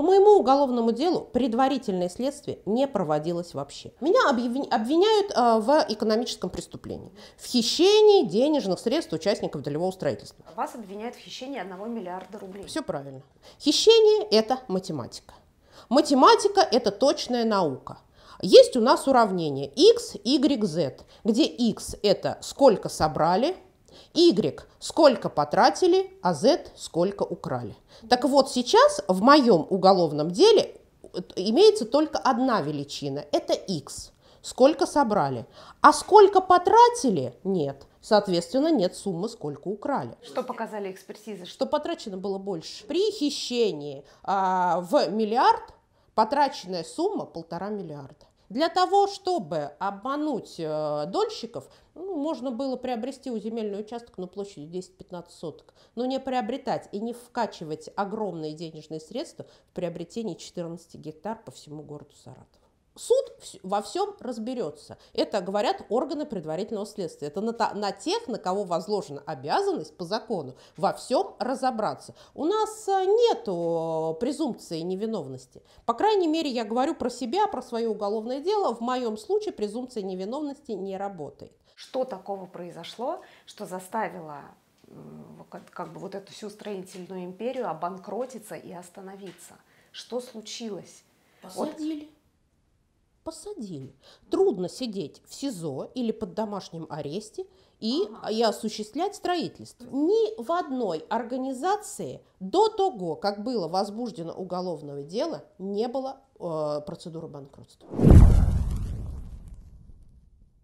По моему уголовному делу предварительное следствие не проводилось вообще. Меня обвиняют а, в экономическом преступлении, в хищении денежных средств участников долевого строительства. Вас обвиняют в хищении 1 миллиарда рублей. Все правильно. Хищение – это математика. Математика – это точная наука. Есть у нас уравнение x, y, z, где x – это сколько собрали – Y сколько потратили, а Z сколько украли. Так вот, сейчас в моем уголовном деле э, имеется только одна величина – это X. Сколько собрали. А сколько потратили – нет. Соответственно, нет суммы, сколько украли. Что показали экспертизы? Что потрачено было больше. При хищении а, в миллиард потраченная сумма полтора миллиарда. Для того, чтобы обмануть э, дольщиков, ну, можно было приобрести у земельный участок на площади 10-15 соток, но не приобретать и не вкачивать огромные денежные средства в приобретении 14 гектар по всему городу Саратов. Суд во всем разберется. Это говорят органы предварительного следствия. Это на, на тех, на кого возложена обязанность по закону во всем разобраться. У нас э, нет презумпции невиновности. По крайней мере, я говорю про себя, про свое уголовное дело. В моем случае презумпция невиновности не работает что такого произошло, что заставило как бы вот эту всю строительную империю обанкротиться и остановиться. Что случилось? Посадили. Вот. Посадили. Трудно сидеть в СИЗО или под домашним аресте и, ага. и осуществлять строительство. Ни в одной организации до того, как было возбуждено уголовное дело, не было э, процедуры банкротства.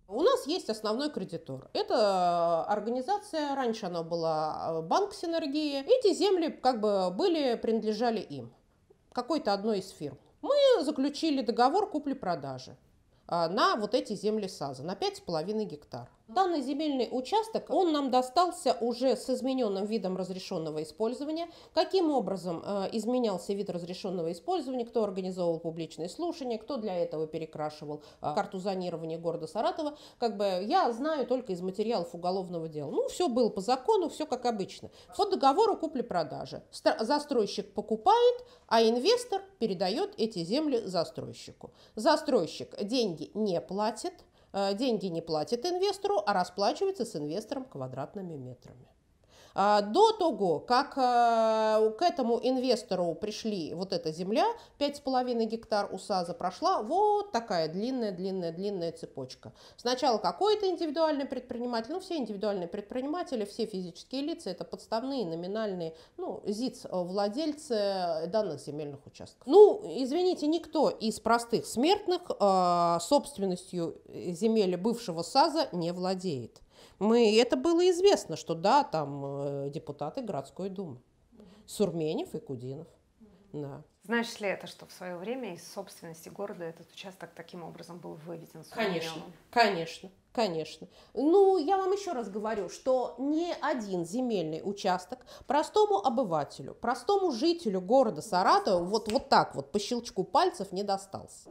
У нас есть основной кредитор. Это э, организация, раньше она была э, Банк Синергии. Эти земли как бы были, принадлежали им, какой-то одной из фирм. Мы заключили договор купли-продажи э, на вот эти земли САЗа, на 5,5 гектар. Данный земельный участок, он нам достался уже с измененным видом разрешенного использования. Каким образом э, изменялся вид разрешенного использования, кто организовал публичные слушания, кто для этого перекрашивал э, карту зонирования города Саратова, как бы я знаю только из материалов уголовного дела. Ну, все было по закону, все как обычно. По договору купли-продажи. Застройщик покупает, а инвестор передает эти земли застройщику. Застройщик деньги не платит, Э, деньги не платит инвестору, а расплачивается с инвестором квадратными метрами. А, до того, как э, к этому инвестору пришли вот эта земля, 5,5 гектар у САЗа прошла вот такая длинная-длинная-длинная цепочка. Сначала какой-то индивидуальный предприниматель, ну все индивидуальные предприниматели, все физические лица, это подставные, номинальные, ну, ЗИЦ, э, владельцы данных земельных участков. Ну, извините, никто из простых смертных э, собственностью земель бывшего САЗа не владеет. Мы, это было известно, что да, там э, депутаты городской думы. Сурменев и Кудинов. Да. Знаешь ли это, что в свое время из собственности города этот участок таким образом был выведен? Конечно, конечно, конечно. Ну, я вам еще раз говорю, что ни один земельный участок простому обывателю, простому жителю города Саратова вот, вот так вот по щелчку пальцев не достался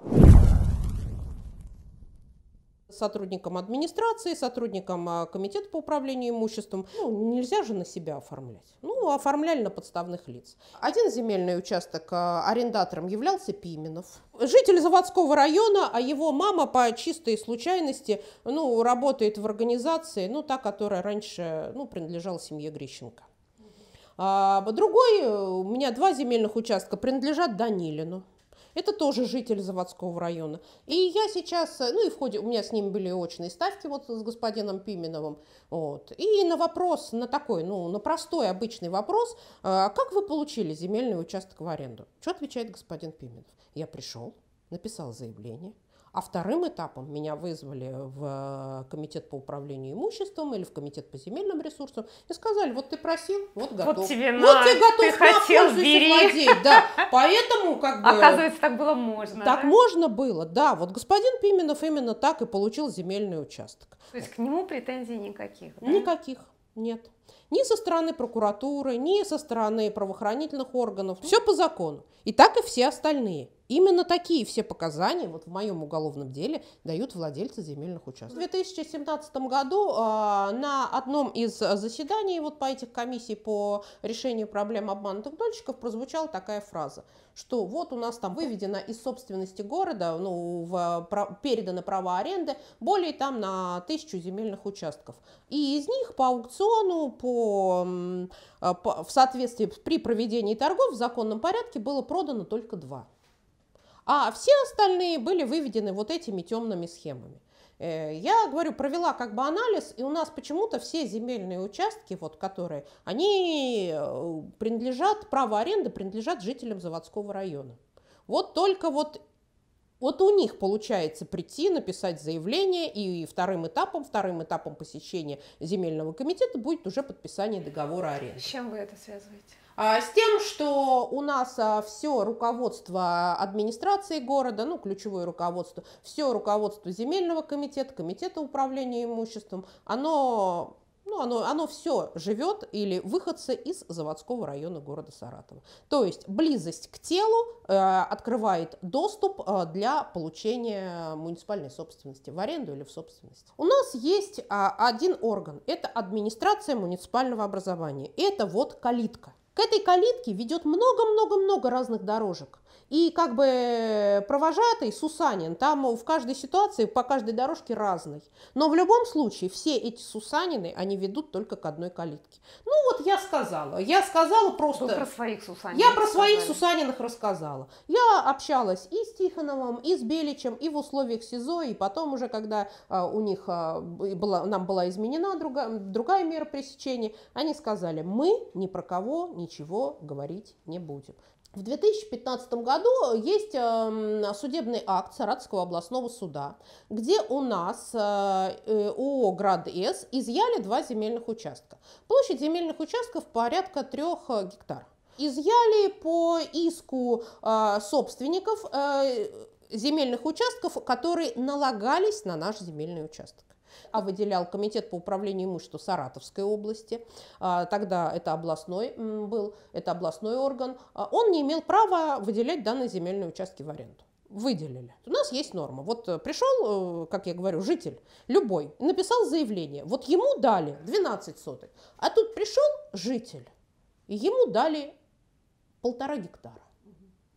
сотрудникам администрации, сотрудникам а, комитета по управлению имуществом. Ну, нельзя же на себя оформлять. Ну, оформляли на подставных лиц. Один земельный участок а, арендатором являлся Пименов. Житель заводского района, а его мама по чистой случайности ну, работает в организации, ну, та, которая раньше ну, принадлежала семье Грищенко. А другой, э, у меня два земельных участка принадлежат Данилину. Это тоже житель заводского района. И я сейчас, э, ну и в ходе, у меня с ним были очные ставки вот с господином Пименовым. Вот. И на вопрос, на такой, ну, на простой обычный вопрос, э, а как вы получили земельный участок в аренду? Что отвечает господин Пименов? Я пришел, написал заявление, а вторым этапом меня вызвали в э, комитет по управлению имуществом или в комитет по земельным ресурсам и сказали, вот ты просил, вот готов. Вот тебе на, вот тебе готов, ты на, хотел, бери. Да, поэтому как бы... Оказывается, так было можно. Так да? можно было, да. Вот господин Пименов именно так и получил земельный участок. То есть к нему претензий никаких? Да? Никаких, нет. Ни со стороны прокуратуры, ни со стороны правоохранительных органов. Все по закону. И так и все остальные. Именно такие все показания вот в моем уголовном деле дают владельцы земельных участков. В 2017 году э, на одном из заседаний вот по этих комиссий по решению проблем обманутых дольщиков прозвучала такая фраза, что вот у нас там выведено из собственности города, ну, в, про, передано право аренды более там на тысячу земельных участков. И из них по аукциону по, а, по, в соответствии при проведении торгов в законном порядке было продано только два. А все остальные были выведены вот этими темными схемами. Э, я говорю, провела как бы анализ, и у нас почему-то все земельные участки, вот которые, они э, принадлежат, право аренды принадлежат жителям заводского района. Вот только вот вот у них получается прийти, написать заявление, и вторым этапом, вторым этапом посещения земельного комитета будет уже подписание договора аренды. С чем вы это связываете? А, с тем, что у нас а, все руководство администрации города, ну, ключевое руководство, все руководство земельного комитета, комитета управления имуществом, оно ну, оно, оно все живет или выходцы из заводского района города Саратова. То есть близость к телу э, открывает доступ э, для получения муниципальной собственности в аренду или в собственность. У нас есть э, один орган, это администрация муниципального образования, это вот калитка. К этой калитке ведет много-много-много разных дорожек. И как бы э, провожатый Сусанин, там в каждой ситуации по каждой дорожке разный. Но в любом случае все эти Сусанины, они ведут только к одной калитке. Ну вот я сказала, я сказала просто... Вы про своих Сусанинов Я про своих Сусанинах рассказала. Я общалась и с Тихоновым, и с Беличем, и в условиях СИЗО, и потом уже, когда а, у них а, была, нам была изменена другая, другая мера пресечения, они сказали, мы ни про кого ничего говорить не будем. В 2015 году есть эм, судебный акт Саратского областного суда, где у нас э, э, ООО «Град-С» изъяли два земельных участка. Площадь земельных участков порядка трех э, гектар. Изъяли по иску собственников земельных участков, которые налагались на наш земельный участок а выделял Комитет по управлению имуществом Саратовской области. А, тогда это областной был, это областной орган. А, он не имел права выделять данные земельные участки в аренду выделили. У нас есть норма. Вот э, пришел, э, как я говорю, житель, любой, написал заявление. Вот ему дали 12 соток, а тут пришел житель, и ему дали полтора гектара.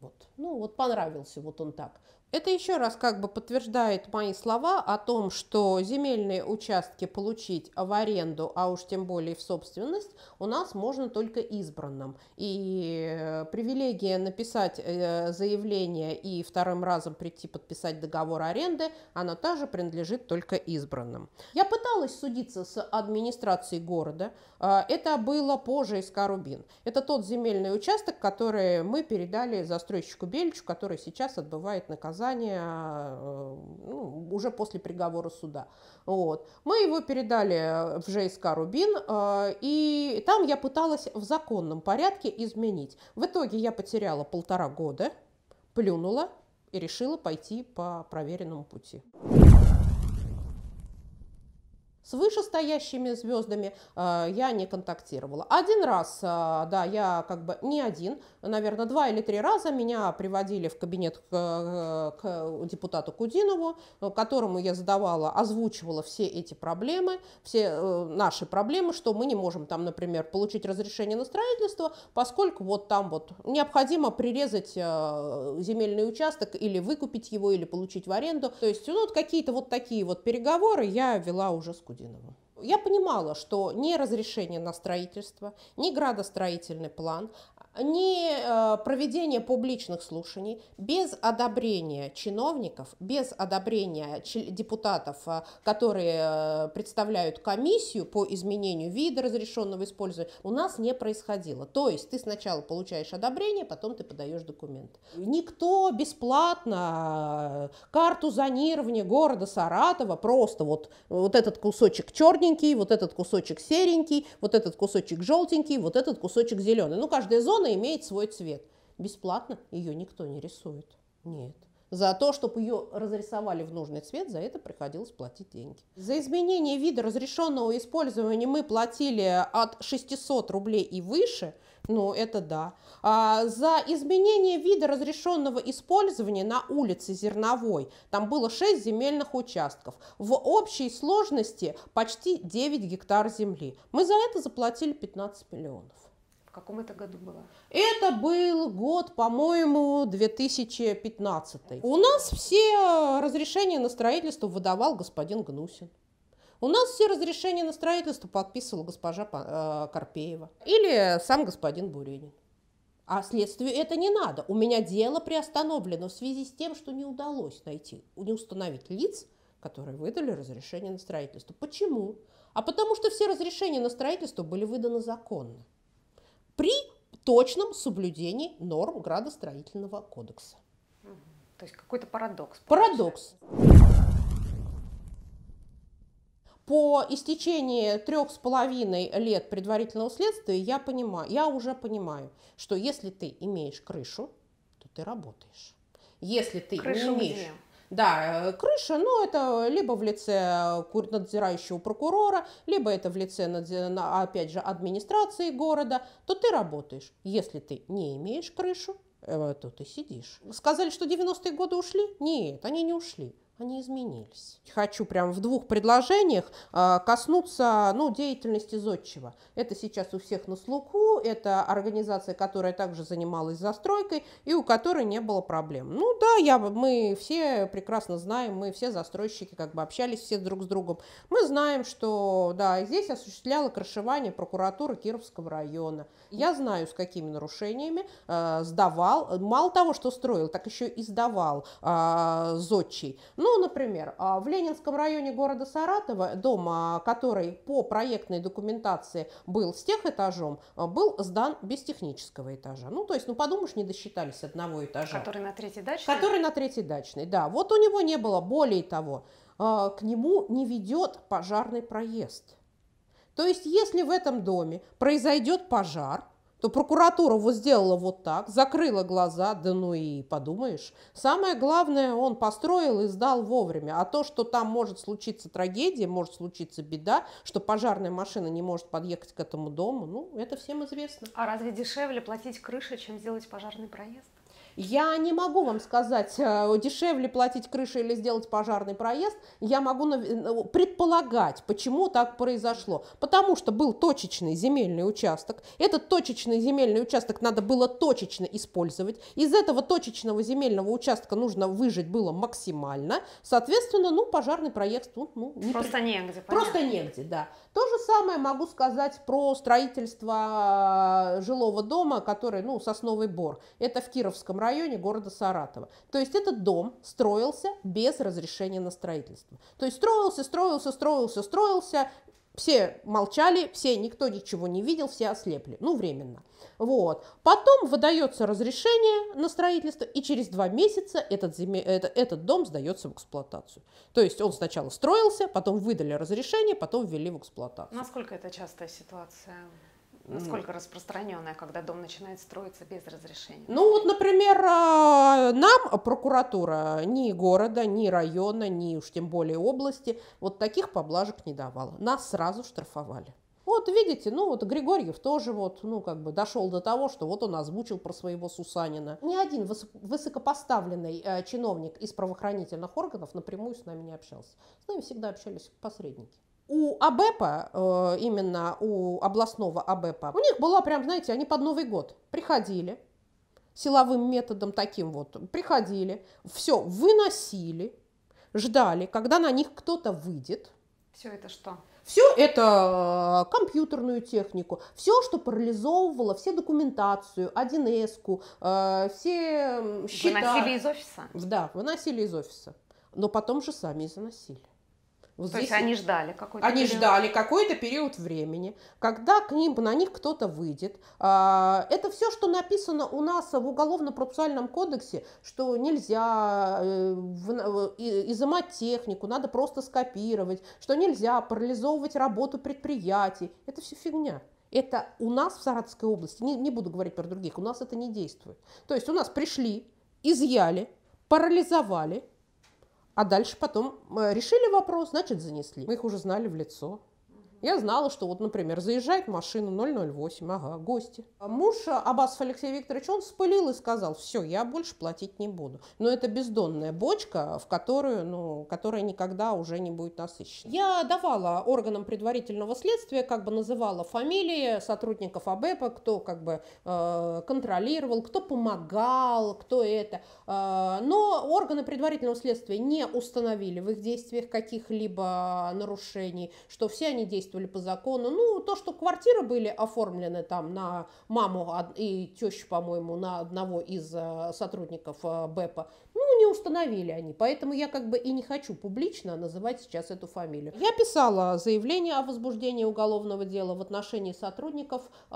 Вот. Ну вот понравился вот он так. Это еще раз как бы подтверждает мои слова о том, что земельные участки получить в аренду, а уж тем более в собственность, у нас можно только избранным. И э, привилегия написать э, заявление и вторым разом прийти подписать договор аренды, она та принадлежит только избранным. Я пыталась судиться с администрацией города. Э, это было позже из Карубин. Это тот земельный участок, который мы передали застройщику Бельчу, который сейчас отбывает наказание наказания а, э, ну, уже после приговора суда. Вот. Мы его передали э, в ЖСК «Рубин», э, и там я пыталась в законном порядке изменить. В итоге я потеряла полтора года, плюнула и решила пойти по проверенному пути. С вышестоящими звездами э, я не контактировала. Один раз, э, да, я как бы не один, наверное, два или три раза меня приводили в кабинет к, э, к депутату Кудинову, которому я задавала, озвучивала все эти проблемы, все э, наши проблемы, что мы не можем там, например, получить разрешение на строительство, поскольку вот там вот необходимо прирезать э, земельный участок или выкупить его, или получить в аренду. То есть ну, вот какие-то вот такие вот переговоры я вела уже с Кудиновым. Кудиновым. Я понимала, что ни разрешение на строительство, ни градостроительный план, ни э, проведение публичных слушаний без одобрения чиновников, без одобрения депутатов, э, которые э, представляют комиссию по изменению вида разрешенного использования, у нас не происходило. То есть ты сначала получаешь одобрение, потом ты подаешь документ. Никто бесплатно карту зонирования города Саратова, просто вот, вот этот кусочек черненький, вот этот кусочек серенький, вот этот кусочек желтенький, вот этот кусочек зеленый. Ну, каждая зона Икона имеет свой цвет. Бесплатно ее никто не рисует. Нет. За то, чтобы ее разрисовали в нужный цвет, за это приходилось платить деньги. За изменение вида разрешенного использования мы платили от 600 рублей и выше, ну это да. А за изменение вида разрешенного использования на улице Зерновой, там было 6 земельных участков, в общей сложности почти 9 гектар земли. Мы за это заплатили 15 миллионов каком это году было? Это был год, по-моему, 2015. У нас все разрешения на строительство выдавал господин Гнусин. У нас все разрешения на строительство подписывала госпожа э, Карпеева или сам господин Буренин. А следствию это не надо. У меня дело приостановлено в связи с тем, что не удалось найти, не установить лиц, которые выдали разрешение на строительство. Почему? А потому что все разрешения на строительство были выданы законно при точном соблюдении норм градостроительного кодекса. То есть какой-то парадокс. Парадокс. По истечении трех с половиной лет предварительного следствия я понимаю, я уже понимаю, что если ты имеешь крышу, то ты работаешь. Если ты крышу не имеешь, где? Да, э, крыша, Но ну, это либо в лице э, надзирающего прокурора, либо это в лице, опять же, администрации города, то ты работаешь. Если ты не имеешь крышу, э, то ты сидишь. Сказали, что 90-е годы ушли? Нет, они не ушли они изменились. Хочу прямо в двух предложениях э, коснуться ну, деятельности зодчего. Это сейчас у всех на слуху, это организация, которая также занималась застройкой и у которой не было проблем. Ну да, я, мы все прекрасно знаем, мы все застройщики как бы общались все друг с другом. Мы знаем, что да, здесь осуществляла крышевание прокуратура Кировского района. Я знаю, с какими нарушениями э, сдавал, мало того, что строил, так еще и сдавал э, зодчий. Ну, ну, например, а, в Ленинском районе города Саратова, дом, который по проектной документации был с тех этажом, а, был сдан без технического этажа. Ну, то есть, ну, подумаешь, не досчитались одного этажа. Который на третьей дачной? Который на третьей дачной, да. Вот у него не было. Более того, а, к нему не ведет пожарный проезд. То есть, если в этом доме произойдет пожар, то прокуратура вот сделала вот так, закрыла глаза, да ну и подумаешь. Самое главное, он построил и сдал вовремя. А то, что там может случиться трагедия, может случиться беда, что пожарная машина не может подъехать к этому дому, ну, это всем известно. А разве дешевле платить крыши, чем сделать пожарный проезд? Я не могу вам сказать, э, дешевле платить крышу или сделать пожарный проезд. Я могу э, предполагать, почему так произошло. Потому что был точечный земельный участок. Этот точечный земельный участок надо было точечно использовать. Из этого точечного земельного участка нужно выжить было максимально. Соответственно, ну, пожарный проезд тут ну, ну, не Просто при... негде. Просто понятно. негде, да. То же самое могу сказать про строительство э, жилого дома, который, ну, сосновый бор. Это в Кировском районе районе города Саратова. То есть этот дом строился без разрешения на строительство. То есть строился, строился, строился, строился, все молчали, все, никто ничего не видел, все ослепли, ну, временно. Вот. Потом выдается разрешение на строительство, и через два месяца этот, земе... Э, это, этот дом сдается в эксплуатацию. То есть он сначала строился, потом выдали разрешение, потом ввели в эксплуатацию. Насколько это частая ситуация? насколько распространенная, когда дом начинает строиться без разрешения? Ну вот, например, а, нам прокуратура ни города, ни района, ни уж тем более области вот таких поблажек не давала. Нас сразу штрафовали. Вот видите, ну вот Григорьев тоже вот, ну как бы дошел до того, что вот он озвучил про своего Сусанина. Ни один высокопоставленный э, чиновник из правоохранительных органов напрямую с нами не общался. С нами всегда общались посредники у АБЭПа, э, именно у областного АБЭПа, у них была прям, знаете, они под Новый год приходили, силовым методом таким вот, приходили, все выносили, ждали, когда на них кто-то выйдет. Все это что? Все это э, компьютерную технику, все, что парализовывало, все документацию, 1С, э, все счета. Выносили из офиса? Да, выносили из офиса. Но потом же сами и заносили. Вот То здесь есть они ждали какой-то они период. ждали какой-то период времени, когда к ним на них кто-то выйдет. А, это все, что написано у нас в уголовно-процессуальном кодексе, что нельзя э, изымать технику, надо просто скопировать, что нельзя парализовывать работу предприятий. Это все фигня. Это у нас в Саратовской области, не, не буду говорить про других, у нас это не действует. То есть у нас пришли, изъяли, парализовали, а дальше потом э, решили вопрос, значит, занесли. Мы их уже знали в лицо. Я знала, что вот, например, заезжает машина 008, ага, гости. А муж э, Абасов Алексей Викторович, он вспылил и сказал, все, я больше платить не буду. Но это бездонная бочка, в которую, ну, которая никогда уже не будет насыщена. Я давала органам предварительного следствия, как бы называла фамилии сотрудников АБЭПа, кто как бы э, контролировал, кто помогал, кто это. Э, но органы предварительного следствия не установили в их действиях каких-либо нарушений, что все они действуют действовали по закону. Ну, то, что квартиры были оформлены там на маму и тещу, по-моему, на одного из э, сотрудников э, БЭПа, не установили они, поэтому я как бы и не хочу публично называть сейчас эту фамилию. Я писала заявление о возбуждении уголовного дела в отношении сотрудников э,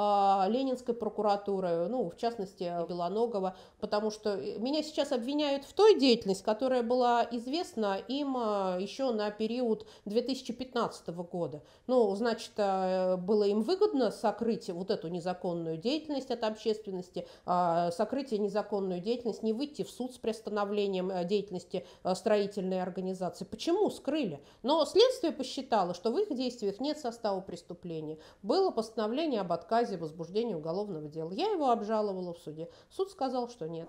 Ленинской прокуратуры, ну, в частности, Белоногова, потому что э, меня сейчас обвиняют в той деятельности, которая была известна им а, еще на период 2015 года. Ну, значит, э, было им выгодно сокрыть вот эту незаконную деятельность от общественности, а, сокрытие незаконную деятельность, не выйти в суд с приостановлением прекращением э, деятельности э, строительной организации. Почему скрыли? Но следствие посчитало, что в их действиях нет состава преступления. Было постановление об отказе возбуждения уголовного дела. Я его обжаловала в суде. Суд сказал, что нет.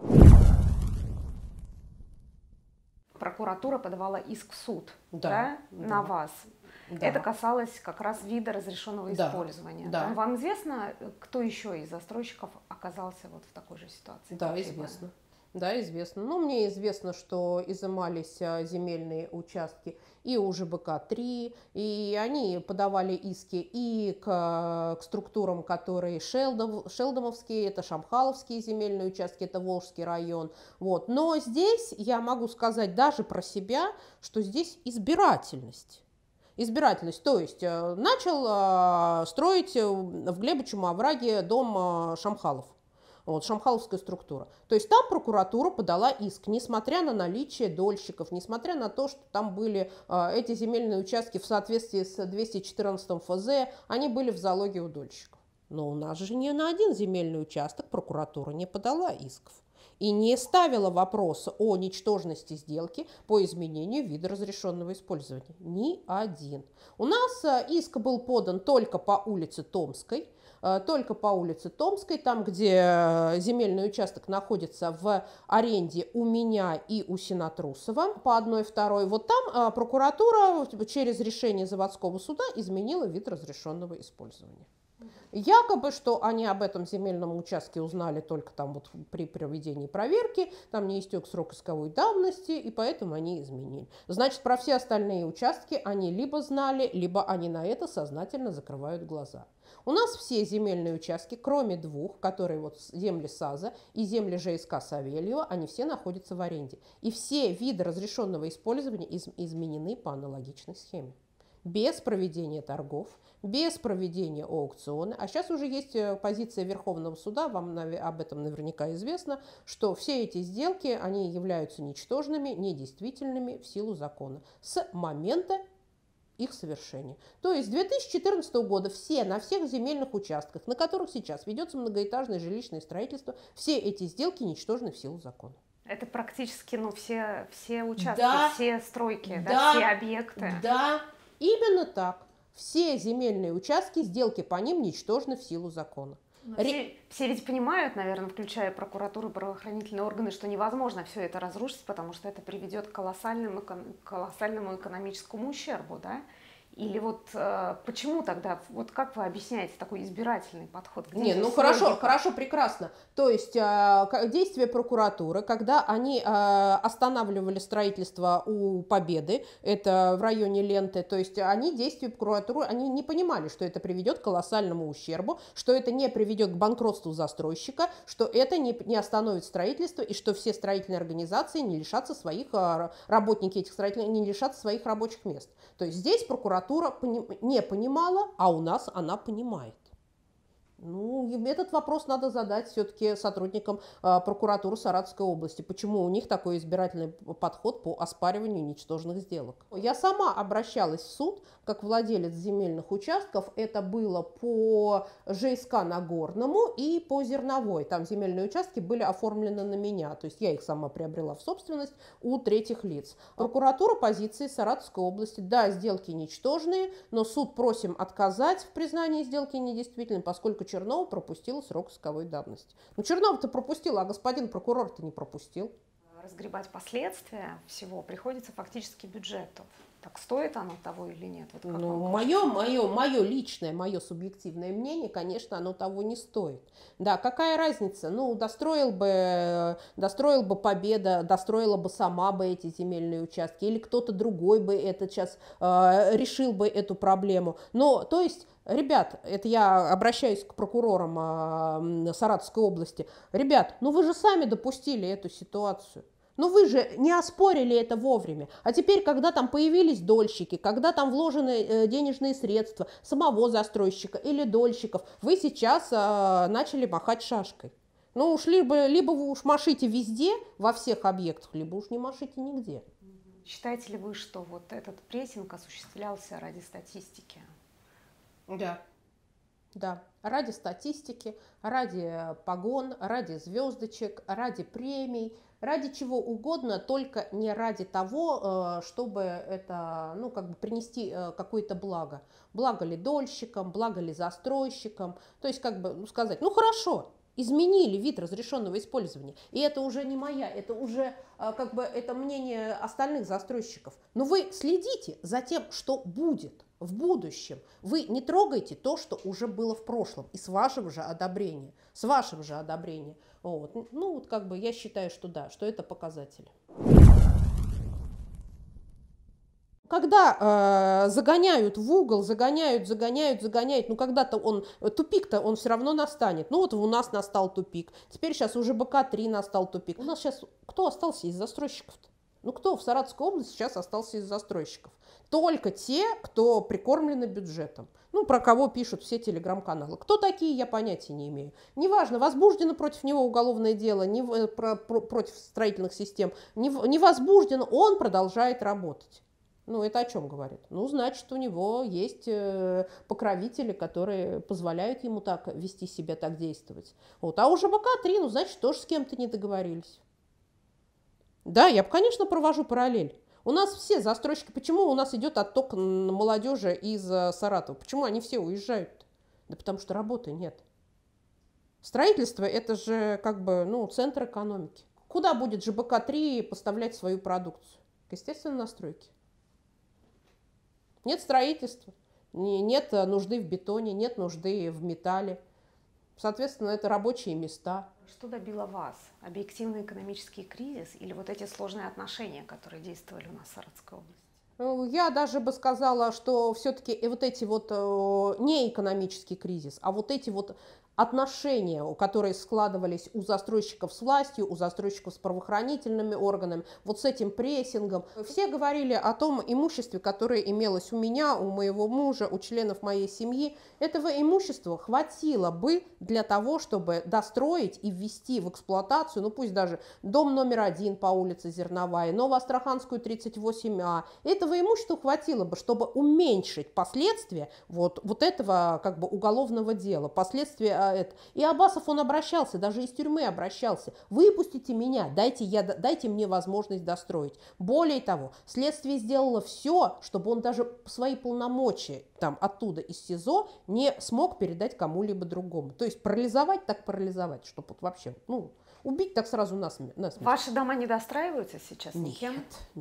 Прокуратура подавала иск в суд да, да, на да. вас. Да. Это касалось как раз вида разрешенного да. использования. Да. Вам известно, э, кто еще из застройщиков оказался вот в такой же ситуации? Да, известно. Понимаю? да, известно. Но ну, мне известно, что изымались а, земельные участки и у ЖБК-3, и они подавали иски и к, а, к структурам, которые Шелдов, Шелдомовские, это Шамхаловские земельные участки, это Волжский район. Вот. Но здесь я могу сказать даже про себя, что здесь избирательность избирательность. То есть э, начал а, строить э, в Глебычем овраге дом Шамхалов вот, шамхауская структура. То есть там прокуратура подала иск, несмотря на наличие дольщиков, несмотря на то, что там были э, эти земельные участки в соответствии с 214 ФЗ, они были в залоге у дольщиков. Но у нас же ни на один земельный участок прокуратура не подала исков и не ставила вопроса о ничтожности сделки по изменению вида разрешенного использования. Ни один. У нас а, иск был подан только по улице Томской – Э, только по улице Томской, там, где э, земельный участок находится в аренде у меня и у Синатрусова по одной второй. Вот там э, прокуратура через решение заводского суда изменила вид разрешенного использования. Якобы, что они об этом земельном участке узнали только там вот при проведении проверки, там не истек срок исковой давности, и поэтому они изменили. Значит, про все остальные участки они либо знали, либо они на это сознательно закрывают глаза. У нас все земельные участки, кроме двух, которые вот земли САЗа и земли ЖСК Савельева, они все находятся в аренде. И все виды разрешенного использования из изменены по аналогичной схеме без проведения торгов, без проведения аукциона. А сейчас уже есть э, позиция Верховного суда, вам об этом наверняка известно, что все эти сделки, они являются ничтожными, недействительными в силу закона с момента их совершения. То есть с 2014 года все на всех земельных участках, на которых сейчас ведется многоэтажное жилищное строительство, все эти сделки ничтожны в силу закона. Это практически ну, все, все участки, да, все стройки, да, да, все объекты. Да, именно так. Все земельные участки, сделки по ним ничтожны в силу закона. Ну, все, все ведь понимают, наверное, включая прокуратуру, правоохранительные органы, что невозможно все это разрушить, потому что это приведет к колоссальному, к колоссальному экономическому ущербу, да? Или вот э, почему тогда, вот как вы объясняете такой избирательный подход? Где Не, ну хорошо, хорошо, прекрасно. То есть э, действия прокуратуры, когда они э, останавливали строительство у Победы, это в районе Ленты, то есть они действия прокуратуры, они не понимали, что это приведет к колоссальному ущербу, что это не приведет к банкротству застройщика, что это не, не остановит строительство и что все строительные организации не лишатся своих, э, работники этих строительных, не лишатся своих рабочих мест. То есть здесь прокуратура литература не понимала, а у нас она понимает. Ну, этот вопрос надо задать все-таки сотрудникам э, прокуратуры Саратовской области. Почему у них такой избирательный подход по оспариванию ничтожных сделок? Я сама обращалась в суд как владелец земельных участков. Это было по ЖСК Нагорному и по Зерновой. Там земельные участки были оформлены на меня. То есть я их сама приобрела в собственность у третьих лиц. Прокуратура позиции Саратовской области. Да, сделки ничтожные, но суд просим отказать в признании сделки недействительной, поскольку Чернова пропустил срок исковой давности. Ну, Чернова-то пропустила, а господин прокурор-то не пропустил. Разгребать последствия всего приходится фактически бюджету так стоит оно того или нет? Вот ну, мое, мое, мое личное, мое субъективное мнение, конечно, оно того не стоит. Да, какая разница? Ну, достроил бы, достроил бы Победа, достроила бы сама бы эти земельные участки, или кто-то другой бы это сейчас э, решил бы эту проблему. Но, то есть, Ребят, это я обращаюсь к прокурорам э, Саратовской области. Ребят, ну вы же сами допустили эту ситуацию. Но ну, вы же не оспорили это вовремя. А теперь, когда там появились дольщики, когда там вложены э, денежные средства самого застройщика или дольщиков, вы сейчас э, начали махать шашкой. Ну уж либо, либо вы уж машите везде, во всех объектах, либо уж не машите нигде. Считаете ли вы, что вот этот прессинг осуществлялся ради статистики? Да. Да, ради статистики, ради погон, ради звездочек, ради премий – ради чего угодно, только не ради того, э, чтобы это, ну, как бы принести э, какое-то благо. Благо ли дольщикам, благо ли застройщикам. То есть, как бы ну, сказать, ну, хорошо, изменили вид разрешенного использования. И это уже не моя, это уже э, как бы это мнение остальных застройщиков. Но вы следите за тем, что будет – в будущем. Вы не трогайте то, что уже было в прошлом, и с вашим же одобрением, с вашим же одобрением. Вот. Ну, вот как бы я считаю, что да, что это показатель. Когда э, загоняют в угол, загоняют, загоняют, загоняют, ну когда-то он, тупик-то он все равно настанет. Ну вот у нас настал тупик, теперь сейчас уже БК-3 настал тупик. У нас сейчас кто остался из застройщиков-то? Ну кто в Саратовской области сейчас остался из застройщиков? Только те, кто прикормлены бюджетом. Ну, про кого пишут все телеграм-каналы. Кто такие, я понятия не имею. Неважно, возбуждено против него уголовное дело, не, э, про, про, против строительных систем, не, не возбуждено, он продолжает работать. Ну, это о чем говорит? Ну, значит, у него есть э, покровители, которые позволяют ему так вести себя, так действовать. Вот. А уже ЖБК-3, ну, значит, тоже с кем-то не договорились. Да, я бы, конечно, провожу параллель. У нас все застройщики, почему у нас идет отток молодежи из э, Саратова? Почему они все уезжают? Да потому что работы нет. Строительство – это же как бы ну, центр экономики. Куда будет ЖБК-3 поставлять свою продукцию? К естественной настройке. Нет строительства, нет нужды в бетоне, нет нужды в металле. Соответственно, это рабочие места – что добило вас? Объективный экономический кризис или вот эти сложные отношения, которые действовали у нас в Саратовской области? Э, я даже бы сказала, что все-таки вот эти вот э, не экономический кризис, а вот эти вот отношения, которые складывались у застройщиков с властью, у застройщиков с правоохранительными органами, вот с этим прессингом. Все говорили о том имуществе, которое имелось у меня, у моего мужа, у членов моей семьи. Этого имущества хватило бы для того, чтобы достроить и ввести в эксплуатацию, ну пусть даже дом номер один по улице Зерновая, Новоастраханскую 38А. Этого имущества хватило бы, чтобы уменьшить последствия вот, вот этого как бы уголовного дела, последствия это. И Абасов он обращался, даже из тюрьмы обращался. Выпустите меня, дайте, я, дайте мне возможность достроить. Более того, следствие сделало все, чтобы он даже свои полномочия там оттуда из СИЗО не смог передать кому-либо другому. То есть парализовать так парализовать, чтобы вот вообще, ну, Убить так сразу нас, нас Ваши дома не достраиваются сейчас Нет, нет.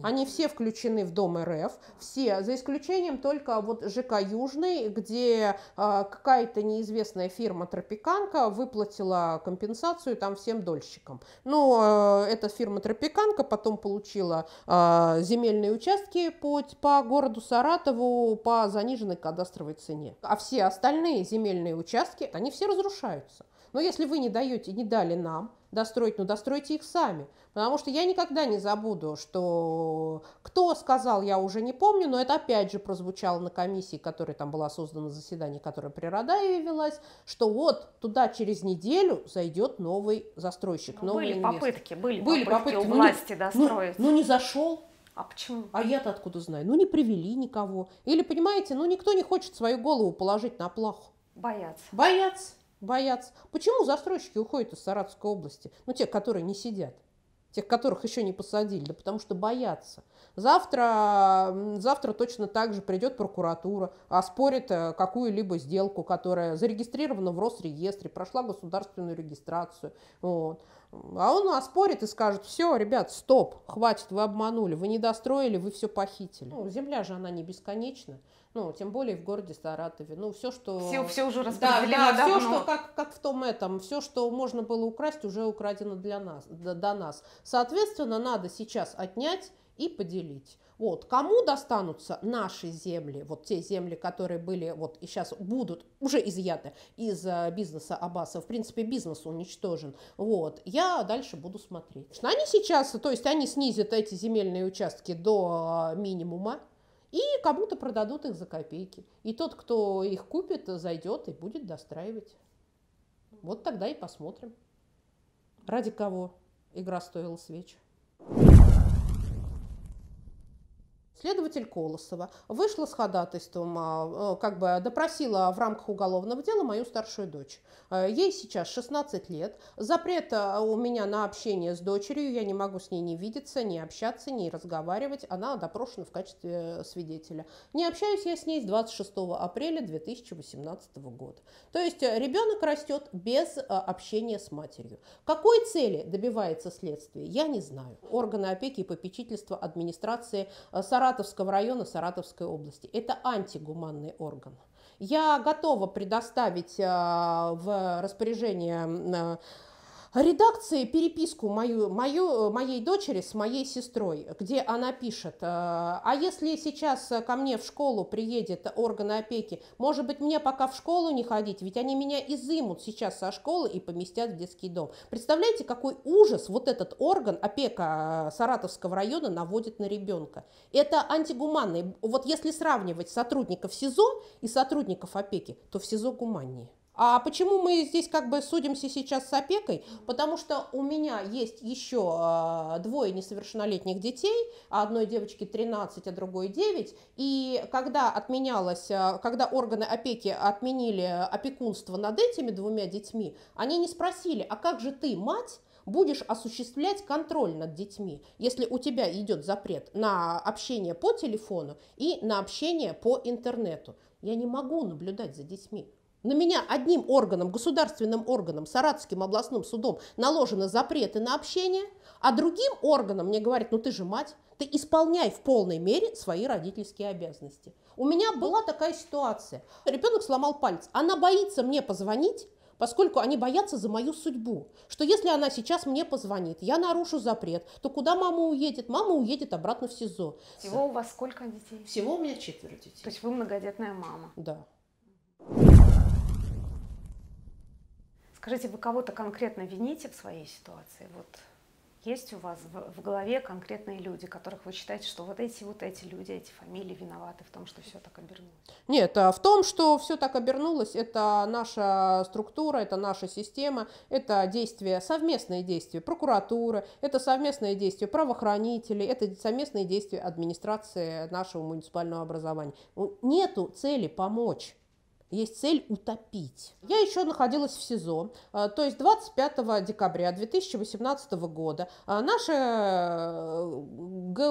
Они все включены в Дом РФ, все, за исключением только вот ЖК Южный, где э, какая-то неизвестная фирма Тропиканка выплатила компенсацию там всем дольщикам. Но э, эта фирма Тропиканка потом получила э, земельные участки по, по городу Саратову по заниженной кадастровой цене. А все остальные земельные участки, они все разрушаются. Но если вы не даете, не дали нам, достроить, но достройте их сами. Потому что я никогда не забуду, что кто сказал, я уже не помню, но это опять же прозвучало на комиссии, которая там была создана заседание, которое при Радаеве велась, что вот туда через неделю зайдет новый застройщик, но ну, новый были инвестор. попытки, были, были попытки, попытки у ну, власти ну, достроить. Ну, ну не зашел, а почему? А я-то откуда знаю? Ну, не привели никого. Или, понимаете, ну, никто не хочет свою голову положить на плаху. Боятся. Боятся боятся. Почему застройщики уходят из Саратовской области? Ну, те, которые не сидят тех, которых еще не посадили, да потому что боятся. Завтра, завтра точно так же придет прокуратура, оспорит э, какую-либо сделку, которая зарегистрирована в Росреестре, прошла государственную регистрацию. Вот. А он оспорит и скажет, все, ребят, стоп, хватит, вы обманули, вы не достроили, вы все похитили. Ну, земля же, она не бесконечна ну, тем более в городе Саратове. Ну, все, что... Все, все уже распределено да, да, давно. все, что, как, как в том этом, все, что можно было украсть, уже украдено для нас, до, до нас. Соответственно, надо сейчас отнять и поделить. Вот. Кому достанутся наши земли, вот те земли, которые были, вот и сейчас будут уже изъяты из э, бизнеса Аббаса, в принципе, бизнес уничтожен, вот, я дальше буду смотреть. Они сейчас, то есть они снизят эти земельные участки до э, минимума, и кому-то продадут их за копейки. И тот, кто их купит, зайдет и будет достраивать. Вот тогда и посмотрим, ради кого игра стоила свеч. Следователь Колосова вышла с ходатайством, а, э, как бы допросила в рамках уголовного дела мою старшую дочь. Э, ей сейчас 16 лет. Запрет э, у меня на общение с дочерью. Я не могу с ней не видеться, не общаться, не разговаривать. Она допрошена в качестве свидетеля. Не общаюсь я с ней с 26 апреля 2018 года. То есть ребенок растет без общения с матерью. Какой цели добивается следствие, я не знаю. Органы опеки и попечительства администрации Саратова Саратовского района Саратовской области. Это антигуманный орган. Я готова предоставить а, в распоряжение а, редакции переписку мою, мою, э, моей дочери с моей сестрой, где она пишет, э, а если сейчас э, ко мне в школу приедет органы опеки, может быть, мне пока в школу не ходить, ведь они меня изымут сейчас со школы и поместят в детский дом. Представляете, какой ужас вот этот орган опека Саратовского района наводит на ребенка. Это антигуманный. Вот если сравнивать сотрудников СИЗО и сотрудников опеки, то в СИЗО гуманнее. А почему мы здесь как бы судимся сейчас с опекой? Потому что у меня есть еще а, двое несовершеннолетних детей, одной девочке 13, а другой 9. И когда отменялось, а, когда органы опеки отменили опекунство над этими двумя детьми, они не спросили, а как же ты, мать, будешь осуществлять контроль над детьми, если у тебя идет запрет на общение по телефону и на общение по интернету. Я не могу наблюдать за детьми. На меня одним органом, государственным органом, Саратовским областным судом наложены запреты на общение, а другим органом мне говорят, ну ты же мать, ты исполняй в полной мере свои родительские обязанности. У меня была такая ситуация. Ребенок сломал палец. Она боится мне позвонить, поскольку они боятся за мою судьбу, что если она сейчас мне позвонит, я нарушу запрет, то куда мама уедет? Мама уедет обратно в СИЗО. Всего у вас сколько детей? Всего у меня четверо детей. То есть вы многодетная мама? Да. Скажите, вы кого-то конкретно вините в своей ситуации? Вот есть у вас в, в голове конкретные люди, которых вы считаете, что вот эти вот эти люди, эти фамилии виноваты в том, что все так обернулось? Нет, а в том, что все так обернулось, это наша структура, это наша система, это действия, совместные действия прокуратуры, это совместные действия правоохранителей, это совместные действия администрации нашего муниципального образования. Нету цели помочь есть цель утопить. Я еще находилась в СИЗО, а, то есть 25 декабря 2018 года а, наше э,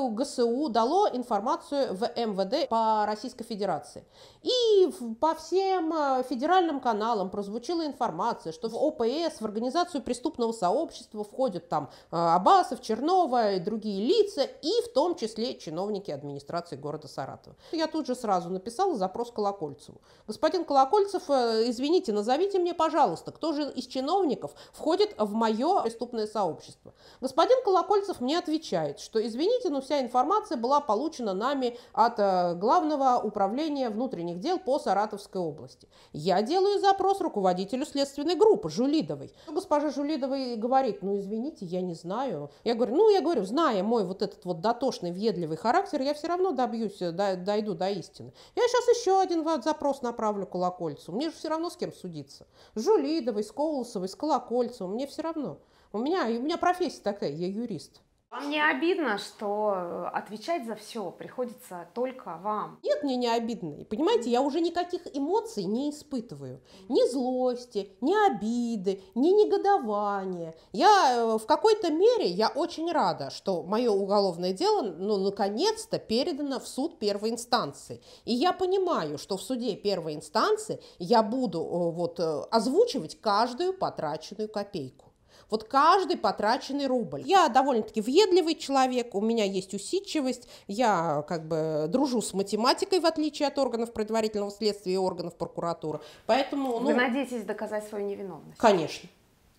ГСУ дало информацию в МВД по Российской Федерации. И по всем а, федеральным каналам прозвучила информация, что в ОПС, в организацию преступного сообщества входят там Абасов, Чернова и другие лица, и в том числе чиновники администрации города Саратова. Я тут же сразу написала запрос Колокольцеву. Господин Колокольцев, э, извините, назовите мне, пожалуйста, кто же из чиновников входит в мое преступное сообщество. Господин Колокольцев мне отвечает, что, извините, но вся информация была получена нами от э, Главного управления внутренних дел по Саратовской области. Я делаю запрос руководителю следственной группы Жулидовой. Госпожа Жулидова говорит, ну извините, я не знаю. Я говорю, ну я говорю, зная мой вот этот вот дотошный, въедливый характер, я все равно добьюсь, э, дойду до истины. Я сейчас еще один запрос направлю Колокольцеву. Мне же все равно с кем судиться. С Жулидовой, с Колосовой, с Колокольцевым. Мне все равно. У меня, у меня профессия такая, я юрист. Вам не обидно, что э, отвечать за все приходится только вам? Нет, мне не обидно. И понимаете, я уже никаких эмоций не испытываю. Ни злости, ни обиды, ни негодования. Я э, в какой-то мере, я очень рада, что мое уголовное дело, ну, наконец-то передано в суд первой инстанции. И я понимаю, что в суде первой инстанции я буду э, вот озвучивать каждую потраченную копейку. Вот каждый потраченный рубль. Я довольно-таки въедливый человек, у меня есть усидчивость, я как бы дружу с математикой, в отличие от органов предварительного следствия и органов прокуратуры. Поэтому, ну, Вы надеетесь доказать свою невиновность? Конечно,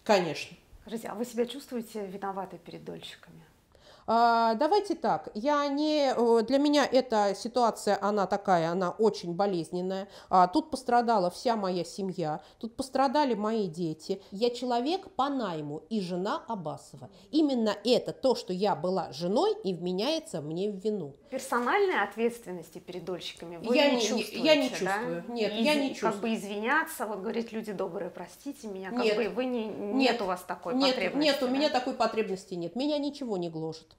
конечно. Скажите, а вы себя чувствуете виноватой перед дольщиками? А, давайте так, я не, для меня эта ситуация, она такая, она очень болезненная. А, тут пострадала вся моя семья, тут пострадали мои дети. Я человек по найму и жена Абасова. Именно это, то, что я была женой, и вменяется мне в вину. Персональной ответственности перед дольщиками вы я не, не чувствуете, Я не чувствую, да? нет, и, я не чувствую. Как бы извиняться, вот говорить люди добрые, простите меня, как нет, бы вы не, нет, нет у вас такой нет, потребности. Нет, да? у меня такой потребности нет, меня ничего не гложет.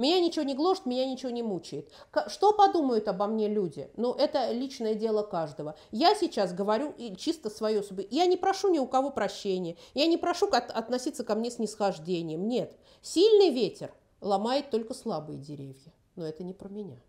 Меня ничего не гложет, меня ничего не мучает. Что подумают обо мне люди? Ну, это личное дело каждого. Я сейчас говорю чисто свое. Я не прошу ни у кого прощения. Я не прошу от, относиться ко мне с нисхождением. Нет. Сильный ветер ломает только слабые деревья. Но это не про меня.